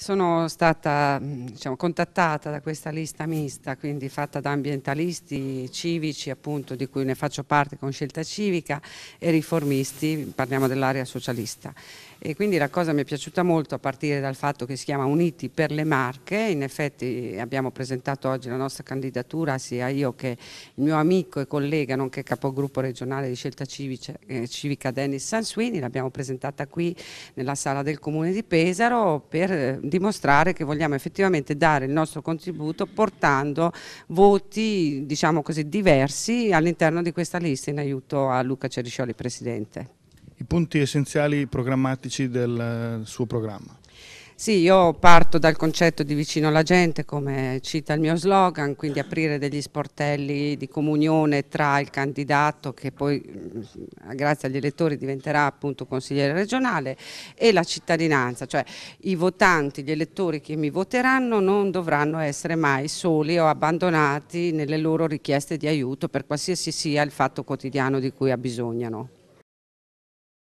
Sono stata mm, diciamo, contattata da questa lista mista, quindi fatta da ambientalisti civici, appunto, di cui ne faccio parte con scelta civica, e riformisti, parliamo dell'area socialista e quindi la cosa mi è piaciuta molto a partire dal fatto che si chiama Uniti per le Marche, in effetti abbiamo presentato oggi la nostra candidatura sia io che il mio amico e collega nonché capogruppo regionale di scelta civica, eh, civica Dennis Sansuini, l'abbiamo presentata qui nella sala del Comune di Pesaro per eh, dimostrare che vogliamo effettivamente dare il nostro contributo portando voti diciamo così diversi all'interno di questa lista in aiuto a Luca Ceriscioli Presidente i punti essenziali programmatici del eh, suo programma. Sì, io parto dal concetto di vicino alla gente, come cita il mio slogan, quindi aprire degli sportelli di comunione tra il candidato che poi mm, grazie agli elettori diventerà appunto consigliere regionale e la cittadinanza, cioè i votanti, gli elettori che mi voteranno non dovranno essere mai soli o abbandonati nelle loro richieste di aiuto per qualsiasi sia il fatto quotidiano di cui abbisognano.